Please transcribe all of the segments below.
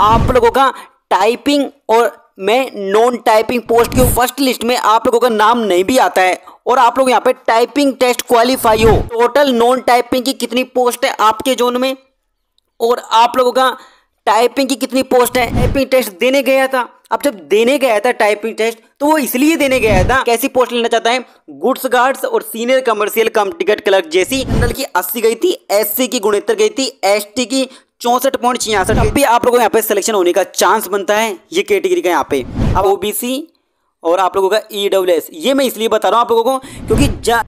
आप लोगों का टाइपिंग और मैं नॉन टाइपिंग पोस्ट की फर्स्ट लिस्ट में आप लोगों का नाम नहीं भी आता है और आप लोग यहाँ पे टाइपिंग टेस्ट क्वालिफाई हो टोटल नॉन टाइपिंग की कितनी पोस्ट है आपके जोन में और आप लोगों का टाइपिंग की कितनी पोस्ट है टाइपिंग टेस्ट देने गया था अब जब देने गया था टाइपिंग टेस्ट तो वो इसलिए देने गया था कैसी पोस्ट लेना चाहता है गुड्स गार्ड्स और senior commercial cum ticket clerk जैसी जनरल की अस्सी गई थी एससी की गुणहत्तर गई थी एसटी की चौसठ पॉइंट छियासठ अब भी आप लोगों को यहाँ पे सिलेक्शन होने का चांस बनता है ये कैटेगरी का यहाँ पे अब ओबीसी और आप लोगों का ई e ये मैं इसलिए बता रहा हूँ आप लोगों को क्योंकि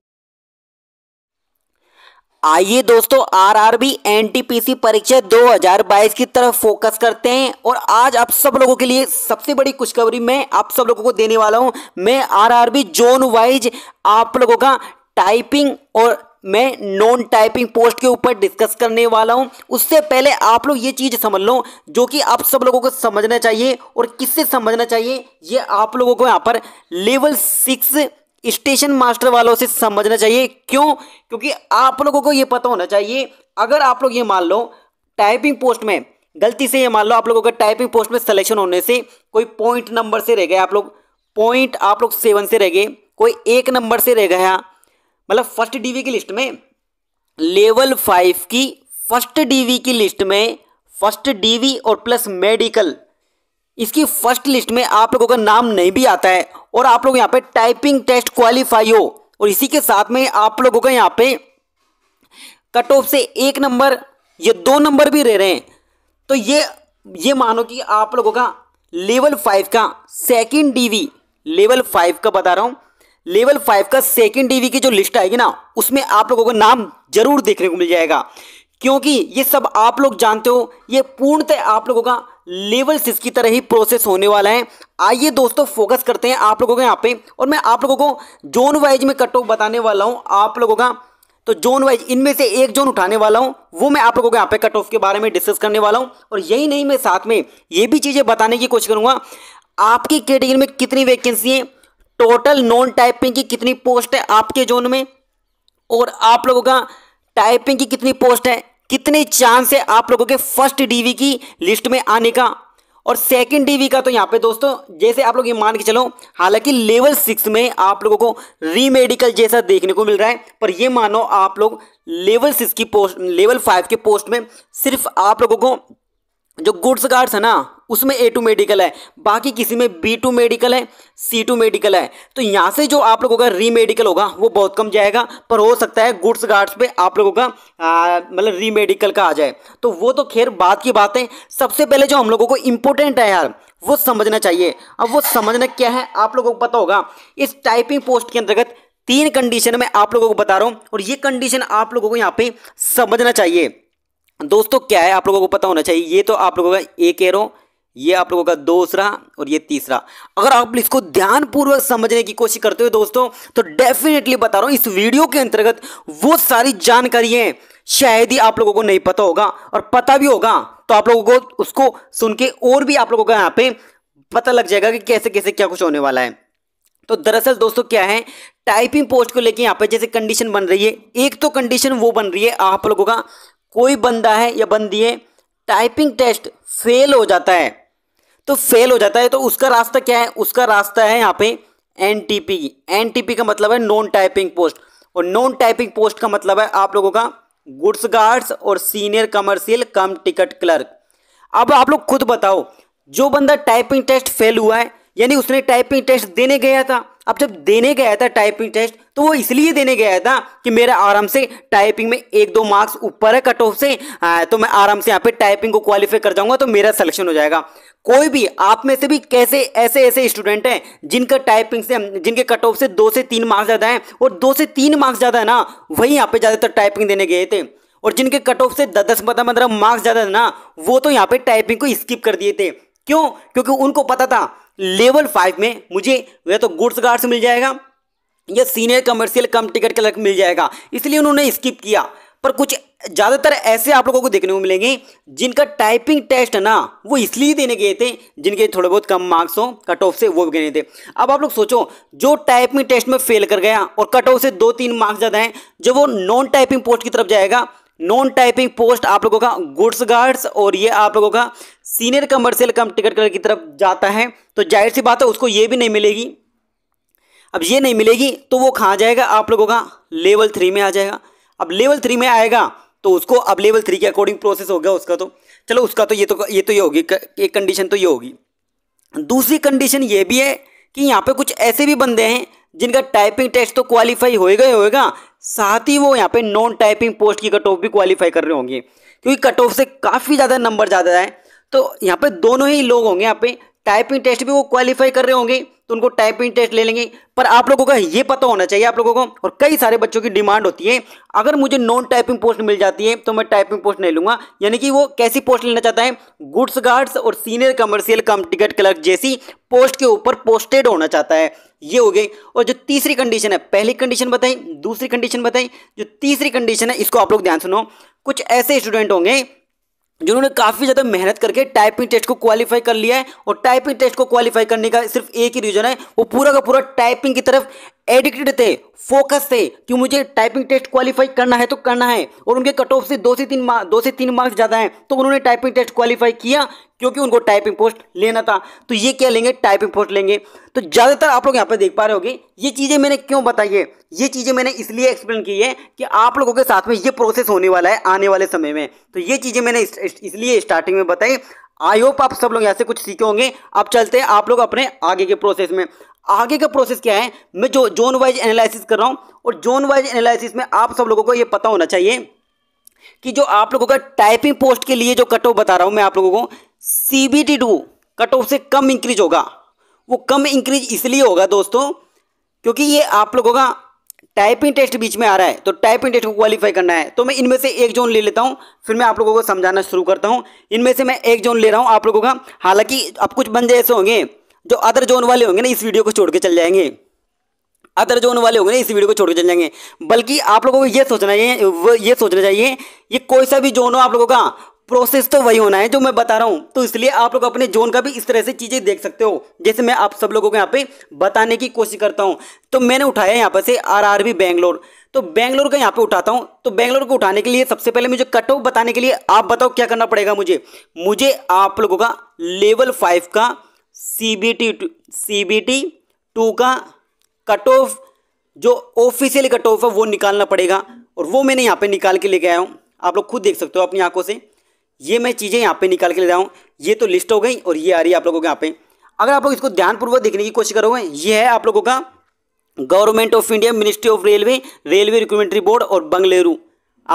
आइए दोस्तों आरआरबी एनटीपीसी परीक्षा 2022 की तरफ फोकस करते हैं और आज आप सब लोगों के लिए सबसे बड़ी खुशखबरी मैं आप सब लोगों को देने वाला हूं मैं आरआरबी जोन वाइज आप लोगों का टाइपिंग और मैं नॉन टाइपिंग पोस्ट के ऊपर डिस्कस करने वाला हूं उससे पहले आप लोग ये चीज़ समझ लो जो कि आप सब लोगों को समझना चाहिए और किससे समझना चाहिए ये आप लोगों को यहां पर लेवल सिक्स स्टेशन मास्टर वालों से समझना चाहिए क्यों क्योंकि आप लोगों को ये पता होना चाहिए अगर आप लोग ये मान लो टाइपिंग पोस्ट में गलती से ये मान लो आप लोगों का टाइपिंग पोस्ट में सिलेक्शन होने से कोई पॉइंट नंबर से रह गए आप लोग पॉइंट आप लोग सेवन से रह गए कोई एक नंबर से रह गया मतलब फर्स्ट डीवी की लिस्ट में लेवल फाइव की फर्स्ट डीवी की लिस्ट में फर्स्ट डीवी और प्लस मेडिकल इसकी फर्स्ट लिस्ट में आप लोगों का नाम नहीं भी आता है और आप लोग यहाँ पे टाइपिंग टेस्ट क्वालिफाई हो और इसी के साथ में आप लोगों का यहाँ पे कट ऑफ से एक नंबर या दो नंबर भी रह रहे हैं तो ये ये मानो कि आप लोगों का लेवल फाइव का सेकंड डीवी लेवल फाइव का बता रहा हूँ लेवल फाइव का सेकेंड डीवी की जो लिस्ट आएगी ना उसमें आप लोगों का नाम जरूर देखने को मिल जाएगा क्योंकि ये सब आप लोग जानते हो ये पूर्णतः आप लोगों का लेवल सिक्स की तरह ही प्रोसेस होने वाला है आइए दोस्तों फोकस करते हैं आप लोगों के यहाँ पे और मैं आप लोगों को जोन वाइज में कट ऑफ बताने वाला हूँ आप लोगों का तो जोन वाइज इनमें से एक जोन उठाने वाला हूँ वो मैं आप लोगों के यहाँ पे कट ऑफ के बारे में डिस्कस करने वाला हूँ और यही नहीं मैं साथ में ये भी चीज़ें बताने की कोशिश करूँगा आपकी कैटेगरी में कितनी वैकेंसी है टोटल नॉन टाइपिंग की कितनी पोस्ट है आपके जोन में और आप लोगों का टाइपिंग की कितनी पोस्ट है कितने चांस है आप लोगों के फर्स्ट डीवी की लिस्ट में आने का और सेकंड डीवी का तो यहाँ पे दोस्तों जैसे आप लोग ये मान के चलो हालांकि लेवल सिक्स में आप लोगों को रीमेडिकल जैसा देखने को मिल रहा है पर ये मानो आप लोग लेवल सिक्स की पोस्ट लेवल फाइव के पोस्ट में सिर्फ आप लोगों को जो गुड्स गार्ड्स है ना उसमें ए टू मेडिकल है बाकी किसी में बी टू मेडिकल है सी टू मेडिकल है तो यहाँ से जो आप लोगों का री मेडिकल होगा वो बहुत कम जाएगा पर हो सकता है गुड्स गार्ड्स पे आप लोगों का मतलब री मेडिकल का आ जाए तो वो तो खैर बात की बात है सबसे पहले जो हम लोगों को इम्पोर्टेंट है यार वो समझना चाहिए अब वो समझना क्या है आप लोगों को पता होगा इस टाइपिंग पोस्ट के अंतर्गत तीन कंडीशन में आप लोगों को बता रहा हूँ और ये कंडीशन आप लोगों को यहाँ पे समझना चाहिए दोस्तों क्या है आप लोगों को पता होना चाहिए ये तो आप लोगों का रहा हूँ ये आप लोगों का दूसरा और ये तीसरा अगर आप इसको ध्यानपूर्वक समझने की कोशिश करते हो दोस्तों तो डेफिनेटली बता रहा हूं इस वीडियो के अंतर्गत वो सारी जानकारियां शायद ही आप लोगों को नहीं पता होगा और पता भी होगा तो आप लोगों को उसको सुन के और भी आप लोगों का यहां पे पता लग जाएगा कि कैसे कैसे क्या कुछ होने वाला है तो दरअसल दोस्तों क्या है टाइपिंग पोस्ट को लेकर यहां पर जैसे कंडीशन बन रही है एक तो कंडीशन वो बन रही है आप लोगों का कोई बंदा है या बंदी है टाइपिंग टेस्ट फेल हो जाता है तो फेल हो जाता है तो उसका रास्ता क्या है उसका रास्ता है यहाँ पे N T P N T P का मतलब है नॉन टाइपिंग पोस्ट और नॉन टाइपिंग पोस्ट का मतलब है आप लोगों का गुड्स गार्ड्स और senior commercial cum ticket clerk अब आप लोग खुद बताओ जो बंदा टाइपिंग टेस्ट फेल हुआ है यानी उसने टाइपिंग टेस्ट देने गया था अब जब देने गया था टाइपिंग टेस्ट तो वो इसलिए देने गया था कि मेरा आराम से टाइपिंग में एक दो मार्क्स ऊपर है कट ऑफ से आ, तो मैं आराम से यहाँ पे टाइपिंग को क्वालिफाई कर जाऊंगा तो मेरा सिलेक्शन हो जाएगा कोई भी आप में से भी कैसे ऐसे ऐसे स्टूडेंट हैं जिनका टाइपिंग से जिनके कट ऑफ से दो से तीन मार्क्स ज़्यादा है और दो से तीन मार्क्स ज़्यादा है ना वही यहाँ पे ज़्यादातर टाइपिंग देने गए थे और जिनके कट ऑफ से दस पंद्रह पंद्रह मार्क्स ज़्यादा है ना वो तो यहाँ पे टाइपिंग को स्किप कर दिए थे क्यों क्योंकि उनको पता था लेवल फाइव में मुझे या तो गुड्स गार्ड्स मिल जाएगा या senior commercial cum ticket clerk मिल जाएगा इसलिए उन्होंने स्किप किया पर कुछ ज़्यादातर ऐसे आप लोगों को देखने को मिलेंगे जिनका टाइपिंग टेस्ट ना वो इसलिए देने गए थे जिनके थोड़े बहुत कम मार्क्स हो कट ऑफ से वो भी गए थे अब आप लोग सोचो जो टाइपिंग टेस्ट में फेल कर गया और कट ऑफ से दो तीन मार्क्स ज़्यादा हैं जब वो नॉन टाइपिंग पोस्ट की तरफ जाएगा नॉन टाइपिंग पोस्ट आप लोगों का गुड्स गार्ड्स और ये आप लोगों का senior commercial cum ticket clerk की तरफ जाता है तो जाहिर सी बात है उसको ये भी नहीं मिलेगी अब ये नहीं मिलेगी तो वो कहाँ जाएगा आप लोगों का लेवल थ्री में आ जाएगा अब लेवल थ्री में आएगा तो उसको अब लेवल थ्री के अकॉर्डिंग प्रोसेस होगा उसका तो चलो उसका तो ये तो ये तो ये होगी एक कंडीशन तो ये होगी दूसरी कंडीशन ये भी है कि यहाँ पे कुछ ऐसे भी बंदे हैं जिनका टाइपिंग टेस्ट तो क्वालिफाई होएगा ही होएगा साथ ही वो यहाँ पे नॉन टाइपिंग पोस्ट की कट ऑफ भी क्वालिफाई कर रहे होंगे क्योंकि कट ऑफ से काफ़ी ज़्यादा नंबर ज़्यादा है तो यहाँ पे दोनों ही लोग होंगे यहाँ पे टाइपिंग टेस्ट भी वो क्वालिफाई कर रहे होंगे तो उनको टाइपिंग टेस्ट ले लेंगे पर आप लोगों का ये पता होना चाहिए आप लोगों को और कई सारे बच्चों की डिमांड होती है अगर मुझे नॉन टाइपिंग पोस्ट मिल जाती है तो मैं टाइपिंग पोस्ट नहीं लूंगा यानी कि वो कैसी पोस्ट लेना चाहता है गुड्स गार्ड्स और senior commercial cum ticket clerk जैसी पोस्ट के ऊपर पोस्टेड होना चाहता है ये हो गई और जो तीसरी कंडीशन है पहली कंडीशन बताई दूसरी कंडीशन बताई जो तीसरी कंडीशन है इसको आप लोग ध्यान सुनो कुछ ऐसे स्टूडेंट होंगे जिन्होंने काफ़ी ज़्यादा मेहनत करके टाइपिंग टेस्ट को क्वालिफाई कर लिया है और टाइपिंग टेस्ट को क्वालिफाई करने का सिर्फ एक ही रीज़न है वो पूरा का पूरा टाइपिंग की तरफ एडिक्टेड थे फोकस थे कि मुझे टाइपिंग टेस्ट क्वालिफाई करना है तो करना है और उनके कट ऑफ से दो से तीन दो से तीन मार्क्स ज़्यादा हैं तो उन्होंने टाइपिंग टेस्ट क्वालिफाई किया क्योंकि उनको टाइपिंग पोस्ट लेना था तो ये क्या लेंगे टाइपिंग पोस्ट लेंगे तो ज़्यादातर आप लोग यहाँ पर देख पा रहे होगी ये चीज़ें मैंने क्यों बताई है ये चीज़ें मैंने इसलिए एक्सप्लेन की है कि आप लोगों के साथ में ये प्रोसेस होने वाला है आने वाले समय में तो ये चीज़ें मैंने इसलिए स्टार्टिंग में बताई आई होप आप सब लोग यहाँ से कुछ सीखे होंगे अब चलते हैं आप लोग अपने आगे के प्रोसेस में आगे का प्रोसेस क्या है मैं जो जोन वाइज एनालिसिस कर रहा हूँ और जोन वाइज एनालिसिस में आप सब लोगों को ये पता होना चाहिए कि जो आप लोगों का टाइपिंग पोस्ट के लिए जो कट ऑफ बता रहा हूँ मैं आप लोगों को C B two cut off से कम इंक्रीज होगा वो कम इंक्रीज इसलिए होगा दोस्तों क्योंकि ये आप लोगों का टाइपिंग टेस्ट बीच में आ रहा है तो टाइपिंग टेस्ट को क्वालिफाई करना है तो मैं इनमें से एक जोन ले लेता हूं फिर मैं आप लोगों को समझाना शुरू करता हूं इनमें से मैं एक जोन ले रहा हूं आप लोगों का हालांकि अब कुछ बंदे ऐसे होंगे जो अदर जोन वाले होंगे ना इस वीडियो को छोड़ के चल जाएंगे अदर जोन वाले होंगे ना इस वीडियो को छोड़ के चल जाएंगे बल्कि आप लोगों को यह सोचना चाहिए ये सोचना चाहिए ये कोई सा भी जोन हो आप लोगों का प्रोसेस तो वही होना है जो मैं बता रहा हूँ तो इसलिए आप लोग अपने जोन का भी इस तरह से चीज़ें देख सकते हो जैसे मैं आप सब लोगों को यहाँ पे बताने की कोशिश करता हूँ तो मैंने उठाया यहाँ पर से आरआरबी बैंगलोर तो बैंगलोर का यहाँ पे उठाता हूँ तो बैंगलोर को उठाने के लिए सबसे पहले मुझे कट ऑफ बताने के लिए आप बताओ क्या करना पड़ेगा मुझे मुझे आप लोगों का लेवल फाइव का C B T two C B T two का कट ऑफ जो ऑफिशियल कट ऑफ है वो निकालना पड़ेगा और वो मैंने यहाँ पे निकाल के लेके आया हूँ आप लोग खुद देख सकते हो अपनी आंखों से ये मैं चीज़ें यहाँ पे निकाल के ले रहा हूँ ये तो लिस्ट हो गई और ये आ रही है आप लोगों के यहाँ पे अगर आप लोग इसको ध्यानपूर्वक देखने की कोशिश करोगे ये है आप लोगों का government of India ministry of railway railway recruitment board और बंगलेरू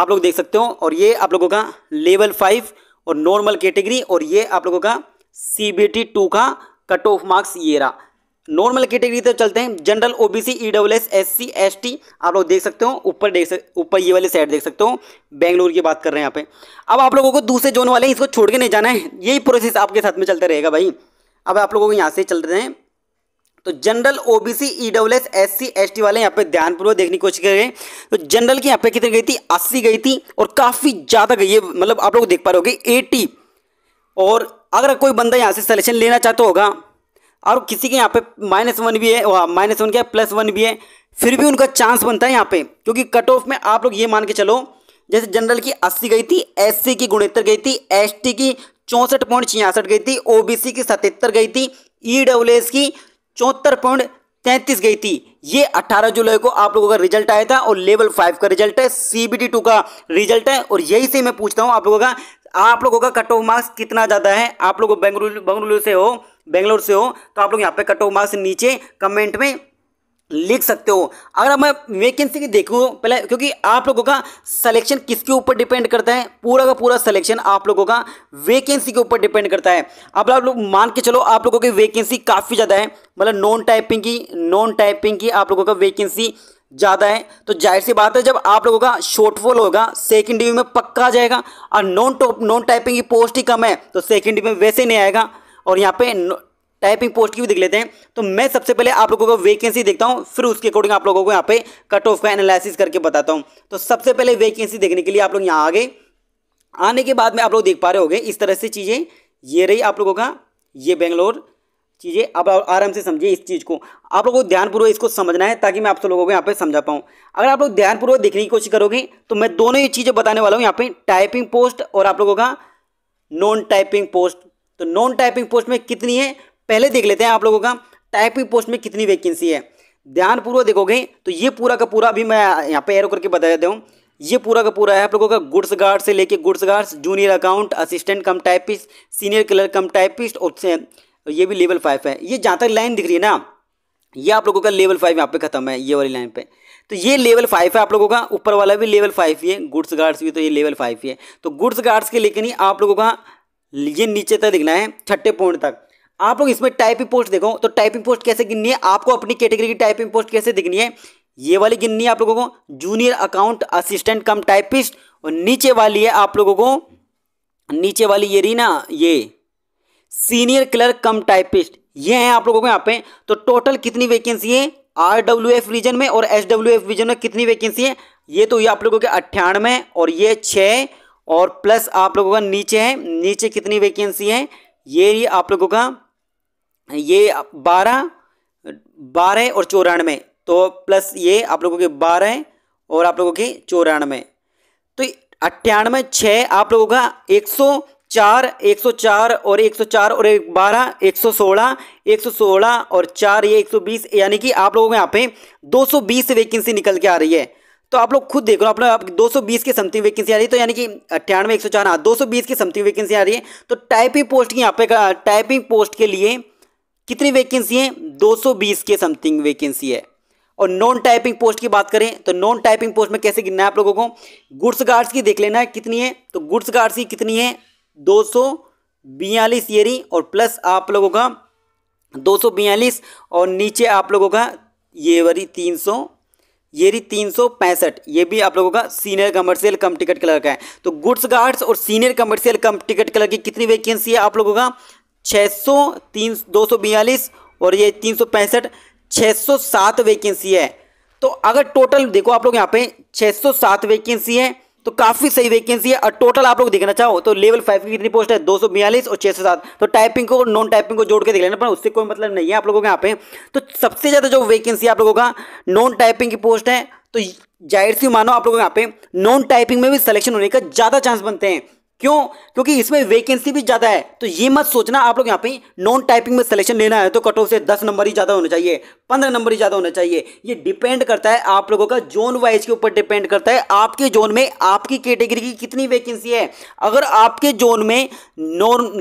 आप लोग देख सकते हो और ये आप लोगों का लेवल फाइव और नॉर्मल कैटेगरी और ये आप लोगों का सी बी टी टू का कट ऑफ मार्क्स ये रहा नॉर्मल कैटेगरी तक चलते हैं general OBC EWS SC ST आप लोग देख सकते हो ऊपर देख सकते ऊपर ये वाले साइड देख सकते हो बेंगलोर की बात कर रहे हैं यहाँ पे अब आप लोगों को दूसरे जोन वाले इसको छोड़ के नहीं जाना है यही प्रोसेस आपके साथ में चलता रहेगा भाई अब आप लोगों को यहाँ से चल रहे हैं तो general OBC C S T वाले यहाँ पे ध्यानपूर्वक देखने की कोशिश करें तो जनरल की यहाँ पे कितनी गई थी अस्सी गई थी और काफ़ी ज़्यादा गई है मतलब आप लोग देख पा रहे हो एटी और अगर कोई बंदा यहाँ से सिलेक्शन लेना चाहता होगा और किसी के यहाँ पे माइनस वन भी है माइनस वन क्या प्लस वन भी है फिर भी उनका चांस बनता है यहाँ पे क्योंकि कट ऑफ में आप लोग ये मान के चलो जैसे जनरल की अस्सी गई थी सी की गुणहत्तर गई थी टी की चौंसठ पॉइंट छियासठ गई थी सी की सतहत्तर गई थी ई डब्ल्यू एस की चौहत्तर पॉइंट तैंतीस गई थी ये 18 जुलाई को आप लोगों का रिजल्ट आया था और लेवल फाइव का रिजल्ट है सीबीटी टू का रिजल्ट है और यही से मैं पूछता हूँ आप लोगों का आप लोगों का कट ऑफ मार्क्स कितना ज़्यादा है आप लोग बेंगलुरु बेंगलुरु से हो बेंगलोर से हो तो आप लोग यहाँ पे कट ऑफ मार्क्स नीचे कमेंट में लिख सकते हो अगर मैं वैकेंसी की देखूँ पहले क्योंकि आप लोगों का सिलेक्शन किसके ऊपर डिपेंड करता है पूरा का पूरा सिलेक्शन आप लोगों का वैकेंसी के ऊपर डिपेंड करता है अब आप लोग मान के चलो आप लोगों की वैकेंसी काफ़ी ज़्यादा है मतलब नॉन टाइपिंग की नॉन टाइपिंग की आप लोगों का वैकेंसी ज़्यादा है तो जाहिर सी बात है जब आप लोगों का शॉर्टफॉल होगा सेकेंड डिवी में पक्का आ जाएगा और नॉन नॉन टाइपिंग की पोस्ट ही कम है तो सेकेंड डिवी में वैसे नहीं आएगा और यहाँ पे टाइपिंग पोस्ट की भी देख लेते हैं तो मैं सबसे पहले आप लोगों को वैकेंसी देखता हूँ फिर उसके अकॉर्डिंग आप लोगों को यहाँ पे कट ऑफ का एनालिसिस करके बताता हूँ तो सबसे पहले वैकेंसी देखने के लिए आप लोग यहाँ आ गए आने के बाद में आप लोग देख पा रहे हो इस तरह से चीज़ें ये रही आप लोगों का ये बेंगलोर चीज़ें आप आराम से समझिए इस चीज़ को आप लोगों को ध्यानपूर्वक इसको समझना है ताकि मैं आप सब लोगों को यहाँ पे समझा पाऊँ अगर आप लोग ध्यानपूर्वक देखने की कोशिश करोगे तो मैं दोनों ही चीज़ें बताने वाला हूँ यहाँ पे टाइपिंग पोस्ट और आप लोगों का नॉन टाइपिंग पोस्ट तो नॉन टाइपिंग पोस्ट में कितनी है पहले देख लेते हैं आप लोगों का टाइपिंग पोस्ट में कितनी वैकेंसी है ध्यानपूर्वक देखोगे तो ये पूरा का पूरा अभी मैं यहाँ पे एरो करके बता देता हूँ ये पूरा का पूरा है आप लोगों का गुड्स गार्ड से लेके goods guards junior account assistant cum typist senior clerk cum typist और ये भी लेवल फाइव है ये जहाँ तक लाइन दिख रही है ना ये आप लोगों का लेवल फाइव यहाँ पे खत्म है ये वाली लाइन पे तो ये लेवल फाइव है आप लोगों का ऊपर वाला भी लेवल फाइव ही है गुड्स गार्ड्स भी तो ये लेवल फाइव ही है तो गुड्स गार्ड्स के लेकिन ही आप लोगों का ये नीचे तक दिखना है छठे पॉइंट तक आप लोग इसमें टाइपिंग पोस्ट देखो तो टाइपिंग पोस्ट कैसे गिननी है आपको अपनी कैटेगरी की टाइपिंग पोस्ट कैसे दिखनी है ये वाली गिननी है आप लोगों को junior account assistant cum typist और नीचे वाली है आप लोगों को नीचे वाली ये रही ना ये सीनियर क्लर्क कम टाइपिस्ट ये है आप लोगों को यहाँ पे तो टोटल कितनी वैकेंसी है आर डब्ल्यू एफ रीजन में और एस डब्ल्यू एफ रीजन में कितनी वैकेंसी है ये तो ये आप लोगों के अट्ठानवे और ये छः और प्लस आप लोगों का नीचे है नीचे कितनी वैकेंसी है ये आप लोगों का ये बारह बारह और चौरानवे तो प्लस ये आप लोगों के बारह और आप लोगों के चौरानवे तो अट्ठानवे छः आप लोगों का एक सौ चार एक सौ चार और एक सौ चार और एक बारह एक सौ सोलह एक सौ सोलह और चार ये एक सौ बीस यानी कि आप लोगों के यहाँ पे दो सौ बीस वैकेंसी निकल के आ रही है तो आप लोग खुद देख लो आप लोग दो सौ बीस की समथिंग वैकेंसी आ रही है तो यानी कि अट्ठानवे एक सौ चार हाँ, दो सौ बीस की समथिंग वैकेंसी आ रही है तो टाइपिंग पोस्ट की यहाँ पे टाइपिंग पोस्ट के लिए कितनी वैकेंसी है दो सौ बीस के समथिंग वैकेंसी है और नॉन टाइपिंग पोस्ट की बात करें तो नॉन टाइपिंग पोस्ट में कैसे गिनना है आप लोगों को गुड्स गार्ड्स की देख लेना है कितनी है तो गुड्स गार्ड्स की कितनी है दो सौ बयालीस ईयरी और प्लस आप लोगों का दो सौ बयालीस और नीचे आप लोगों का ये वाली तीन सौ ये रही तीन सौ पैंसठ ये भी आप लोगों का senior commercial cum ticket clerk का है तो गुड्स गार्ड्स और senior commercial cum ticket clerk की कितनी वैकेंसी है आप लोगों का छः सौ तीन दो सौ बयालीस और ये तीन सौ पैंसठ छः सौ सात वैकेंसी है तो अगर टोटल देखो आप लोग यहाँ पे छः सौ सात वैकेंसी है तो काफी सही वैकेंसी है और टोटल आप लोग देखना चाहो तो लेवल फाइव की कितनी पोस्ट है दो सौ बयालीस और छह सौ सात तो टाइपिंग को नॉन टाइपिंग को जोड़ के देख लेना पर उससे कोई मतलब नहीं है आप लोगों के यहाँ पे तो सबसे ज़्यादा जो वैकेंसी आप लोगों का नॉन टाइपिंग की पोस्ट है तो जाहिर सी मानो आप लोगों के यहाँ पे नॉन टाइपिंग में भी सिलेक्शन होने का ज़्यादा चांस बनते हैं क्यों क्योंकि इसमें वैकेंसी भी ज़्यादा है तो ये मत सोचना आप लोग यहाँ पे नॉन टाइपिंग में सिलेक्शन लेना है तो कट ऑफ से दस नंबर ही ज़्यादा होना चाहिए पंद्रह नंबर ही ज़्यादा होना चाहिए ये डिपेंड करता है आप लोगों का जोन वाइज के ऊपर डिपेंड करता है आपके जोन में आपकी कैटेगरी की कितनी वैकेंसी है अगर आपके जोन में नॉर्म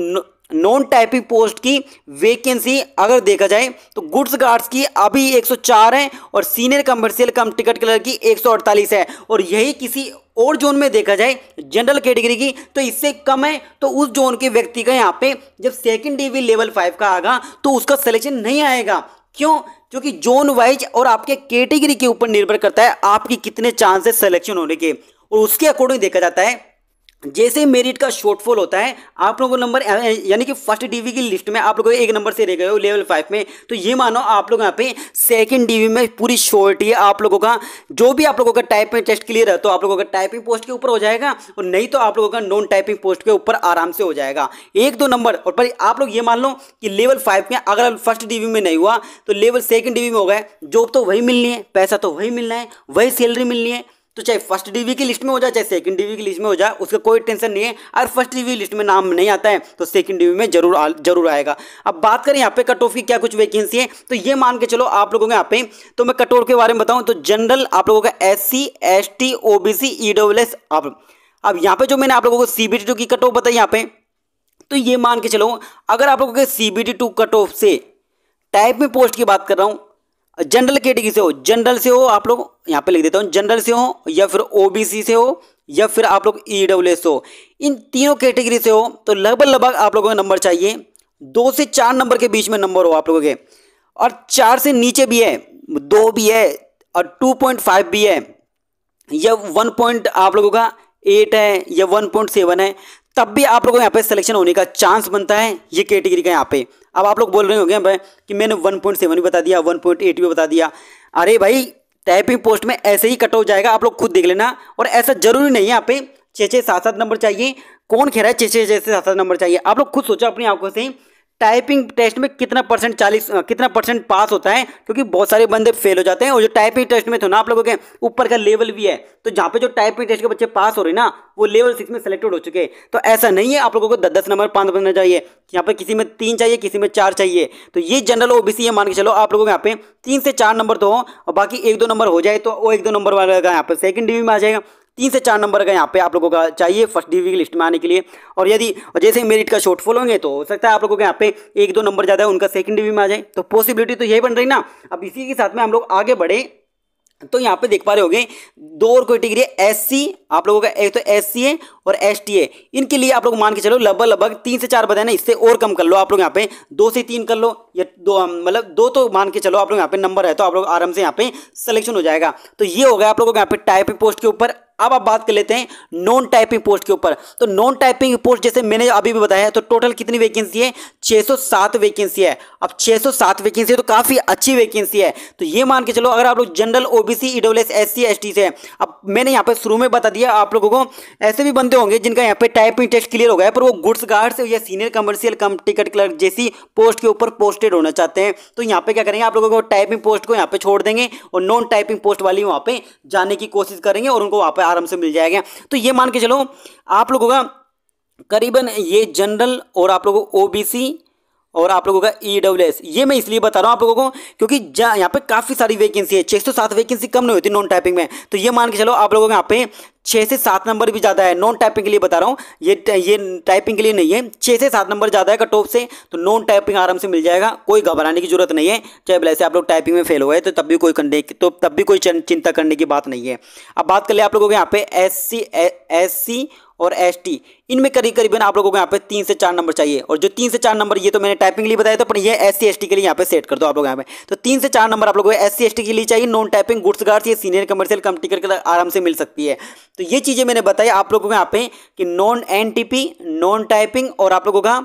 नॉन टाइपिंग पोस्ट की वैकेंसी अगर देखा जाए तो गुड्स गार्ड्स की अभी 104 है और senior commercial cum ticket clerk की 148 है और यही किसी और जोन में देखा जाए जनरल कैटेगरी की तो इससे कम है तो उस जोन के व्यक्ति का यहाँ पे जब सेकेंड डिवी लेवल फाइव का आगा तो उसका सिलेक्शन नहीं आएगा क्यों क्योंकि जोन वाइज और आपके कैटेगरी के ऊपर निर्भर करता है आपकी कितने चांसेस सिलेक्शन होने के और उसके अकॉर्डिंग देखा जाता है जैसे मेरिट का शॉर्टफॉल होता है आप लोगों को नंबर यानी कि फर्स्ट डीवी की लिस्ट में आप लोग एक नंबर से रह गए हो लेवल फाइव में तो ये मानो आप लोग यहाँ पे सेकंड डीवी में पूरी शॉर्ट है आप लोगों का जो भी आप लोगों का टाइप में टेस्ट क्लियर है तो आप लोगों का टाइपिंग पोस्ट के ऊपर हो जाएगा और नहीं तो आप लोगों का नॉन टाइपिंग पोस्ट के ऊपर आराम से हो जाएगा एक दो नंबर और पर आप लोग ये मान लो कि लेवल फाइव में अगर फर्स्ट डीवी में नहीं हुआ तो लेवल सेकेंड डीवी में हो गए जॉब तो वही मिलनी है पैसा तो वही मिलना है वही सैलरी मिलनी है तो चाहे फर्स्ट डीवी की लिस्ट में हो जाए चाहे सेकंड डीवी की लिस्ट में हो जाए उसका कोई टेंशन नहीं है अगर फर्स्ट डीवी लिस्ट में नाम नहीं आता है तो सेकंड डीवी में जरूर आ, जरूर आएगा अब बात करें यहाँ पे कट ऑफ की क्या कुछ वैकेंसी है तो ये मान के चलो आप लोगों के यहाँ पे तो मैं कट ऑफ के बारे में बताऊँ तो जनरल आप लोगों का S C S T O B C E W S आप अब यहाँ पे जो मैंने आप लोगों को सी बी टी टू की कट ऑफ बताई यहाँ पे तो ये मान के चलो अगर आप लोगों के C B T two cut off से टाइप में पोस्ट की बात कर रहा हूँ जनरल कैटेगरी से हो जनरल से हो आप लोग यहाँ पे लिख देता हूँ जनरल से हो या फिर ओबीसी से हो या फिर आप लोग ई डब्ल्यू एस हो इन तीनों कैटेगरी से हो तो लगभग लगभग आप लोगों को नंबर चाहिए दो से चार नंबर के बीच में नंबर हो आप लोगों के और चार से नीचे भी है दो भी है और टू पॉइंट फाइव भी है या वन पॉइंट आप लोगों का एट है या वन पॉइंट सेवन है तब भी आप लोगों को यहाँ पे सिलेक्शन होने का चांस बनता है ये कैटेगरी का यहाँ पे अब आप लोग बोल रहे होंगे भाई कि मैंने वन पॉइंट सेवन भी बता दिया वन पॉइंट एट भी बता दिया अरे भाई टाइपिंग पोस्ट में ऐसे ही कट हो जाएगा आप लोग खुद देख लेना और ऐसा जरूरी नहीं है यहाँ पे छः छः सात सात नंबर चाहिए कौन कह रहा है छः छः छः सात सात नंबर चाहिए आप लोग खुद सोचो अपनी आंखों से टाइपिंग टेस्ट में कितना परसेंट चालीस कितना परसेंट पास होता है क्योंकि बहुत सारे बंदे फेल हो जाते हैं और जो टाइपिंग टेस्ट में तो ना आप लोगों के ऊपर का लेवल भी है तो जहाँ पे जो टाइपिंग टेस्ट के बच्चे पास हो रहे हैं ना वो लेवल सिक्स में सेलेक्टेड हो चुके हैं तो ऐसा नहीं है आप लोगों को दस दस नंबर पाँच बनना चाहिए यहाँ पर किसी में तीन चाहिए किसी में चार चाहिए तो ये जनरल ओबीसी बी मान के चलो आप लोगों को यहाँ पे तीन से चार नंबर तो हो और बाकी एक दो नंबर हो जाए तो वो एक दो नंबर वाला यहाँ पर सेकंड डिवी में आ जाएगा तीन से चार नंबर का यहाँ पे आप लोगों का चाहिए फर्स्ट डिवीजन लिस्ट में आने के लिए और यदि जैसे मेरिट का शॉर्टफॉल होंगे तो हो सकता है आप लोगों के यहाँ पे एक दो नंबर ज़्यादा उनका सेकंड डिवी में आ जाए तो पॉसिबिलिटी तो यही बन रही ना अब इसी के साथ में हम लोग आगे बढ़े तो यहाँ पे देख पा रहे हो दो और कैटेगरी है एस आप लोगों का एक तो एस है और एस इनके लिए आप लोग मान के चलो लगभग लगभग तीन से चार बताए ना इससे और कम कर लो आप लोग यहाँ पे दो से तीन कर लो या दो मतलब दो तो मान के चलो आप लोग यहाँ पे नंबर है तो आप लोग आराम से यहाँ पे सिलेक्शन हो जाएगा तो ये हो गया आप लोगों को यहाँ पे टाइपिंग पोस्ट के ऊपर अब आप बात कर लेते हैं नॉन टाइपिंग पोस्ट के ऊपर तो नॉन टाइपिंग पोस्ट जैसे मैंने अभी भी बताया तो टोटल कितनी वैकेंसी है 607 वैकेंसी है अब 607 वैकेंसी है तो काफ़ी अच्छी वैकेंसी है तो ये मान के चलो अगर आप लोग general OBC EWS SC ST से अब मैंने यहाँ पर शुरू में बता दिया आप लोगों को ऐसे भी बंद बंदे होंगे जिनका यहाँ पे टाइपिंग टेस्ट क्लियर हो गया है पर वो गुड्स गार्ड से या senior commercial cum ticket clerk जैसी पोस्ट के ऊपर पोस्टेड होना चाहते हैं तो यहाँ पे क्या करेंगे आप लोगों को टाइपिंग पोस्ट को यहाँ पे छोड़ देंगे और नॉन टाइपिंग पोस्ट वाली वहाँ पे जाने की कोशिश करेंगे और उनको वहाँ पे आराम से मिल जाएगा तो ये मान के चलो आप लोगों का करीबन ये जनरल और आप लोगों को ओबीसी और आप लोगों का ई डब्ल्यू एस ये मैं इसलिए बता रहा हूँ आप लोगों को क्योंकि जहाँ यहाँ पे काफ़ी सारी वैकेंसी है छः से सात वैकेंसी कम नहीं होती नॉन टाइपिंग में तो ये मान के चलो आप लोगों के यहाँ पे छः से सात नंबर भी ज़्यादा है नॉन टाइपिंग के लिए बता रहा हूँ ये ये टाइपिंग के लिए नहीं है छः से सात नंबर ज़्यादा है कट ऑफ से तो नॉन टाइपिंग आराम से मिल जाएगा कोई घबराने की जरूरत नहीं है चाहे वैसे आप लोग टाइपिंग में फेल हो गए तो तब भी कोई करने तो तब भी कोई चिंता करने की बात नहीं है अब बात कर ले आप लोगों के यहाँ पे एस सी एस सी और एस टी इनमें करीब करीबन आप लोगों को यहाँ पे तीन से चार नंबर चाहिए और जो तीन से चार नंबर ये तो मैंने टाइपिंग के लिए बताया था पर ये एस सी के लिए यहाँ पे सेट कर दो आप लोग यहाँ पे तो तीन से चार नंबर आप लोगों को एस सी एस टी के लिए चाहिए नॉन टाइपिंग गुड्स गार्ड्स ये सीनियर कमर्शियल कम टिकट के आराम से मिल सकती है तो ये चीज़ें मैंने बताई आप लोगों को यहाँ पे कि नॉन एन नॉन टाइपिंग और आप लोगों का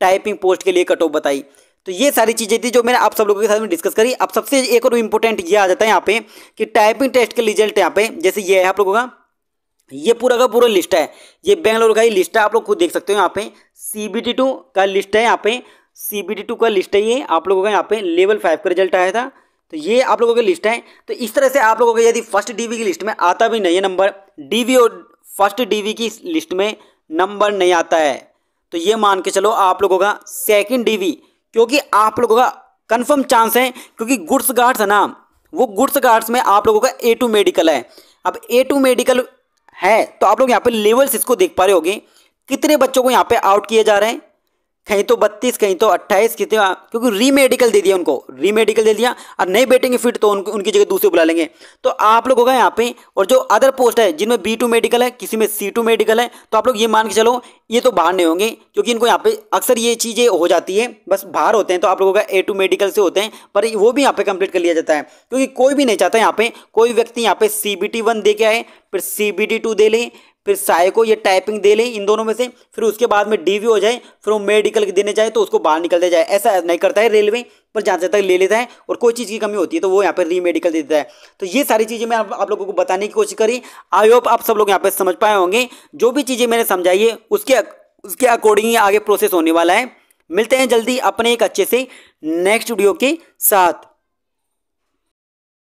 टाइपिंग पोस्ट के लिए कट ऑफ बताई तो ये सारी चीज़ें थी जो मैंने आप सब लोगों के साथ में डिस्कस करी अब सबसे एक और इम्पोर्टेंट ये आ जाता है यहाँ पे कि टाइपिंग टेस्ट के रिजल्ट यहाँ पे जैसे ये है आप लोगों का ये पूरा का पूरा लिस्ट है ये बेंगलोर का ही लिस्ट है आप लोग खुद देख सकते हो यहाँ पे सी बी टी टू का लिस्ट है यहाँ पे सी बी टी टू का लिस्ट है ये आप लोगों का यहाँ पे लेवल फाइव का रिजल्ट आया था तो ये आप लोगों का लिस्ट है तो इस तरह से आप लोगों का यदि फर्स्ट डीवी की लिस्ट में आता भी नहीं है नंबर डीवी और फर्स्ट डीवी की लिस्ट में नंबर नहीं आता है तो ये मान के चलो आप लोगों का सेकंड डीवी क्योंकि आप लोगों का कंफर्म चांस है क्योंकि गुड्स गार्ड्स है ना वो गुड्स गार्ड्स में आप लोगों का ए टू मेडिकल है अब ए टू मेडिकल है तो आप लोग यहाँ पे लेवल्स इसको देख पा रहे होगे कितने बच्चों को यहाँ पे आउट किए जा रहे हैं कहीं तो बत्तीस कहीं तो अट्ठाईस कितने क्योंकि री मेडिकल दे दिया उनको री मेडिकल दे दिया और नहीं बैठेंगे फिट तो उनको उनकी जगह दूसरे बुला लेंगे तो आप लोग होगा यहाँ पे और जो अदर पोस्ट है जिनमें बी टू मेडिकल है किसी में सी टू मेडिकल है तो आप लोग ये मान के चलो ये तो बाहर नहीं होंगे क्योंकि इनको यहाँ पे अक्सर ये चीज़ें हो जाती है बस बाहर होते हैं तो आप लोगों का ए टू मेडिकल से होते हैं पर वो भी यहाँ पे कंप्लीट कर लिया जाता है क्योंकि कोई भी नहीं चाहता यहाँ पे कोई व्यक्ति यहाँ पे सी बी टी वन दे के आए फिर सी बी टी टू दे ले फिर साय को ये टाइपिंग दे लें इन दोनों में से फिर उसके बाद में डी हो जाए फिर वो मेडिकल देने जाए तो उसको बाहर निकल दिया जाए ऐसा नहीं करता है रेलवे पर जहाँ से तक ले लेता है और कोई चीज़ की कमी होती है तो वो यहाँ पर री मेडिकल दे देता है तो ये सारी चीज़ें मैं आप, आप लोगों को बताने की कोशिश करी आई होप आप सब लोग यहाँ पर समझ पाए होंगे जो भी चीज़ें मैंने समझाई है उसके उसके अकॉर्डिंग ही आगे प्रोसेस होने वाला है मिलते हैं जल्दी अपने एक अच्छे से नेक्स्ट वीडियो के साथ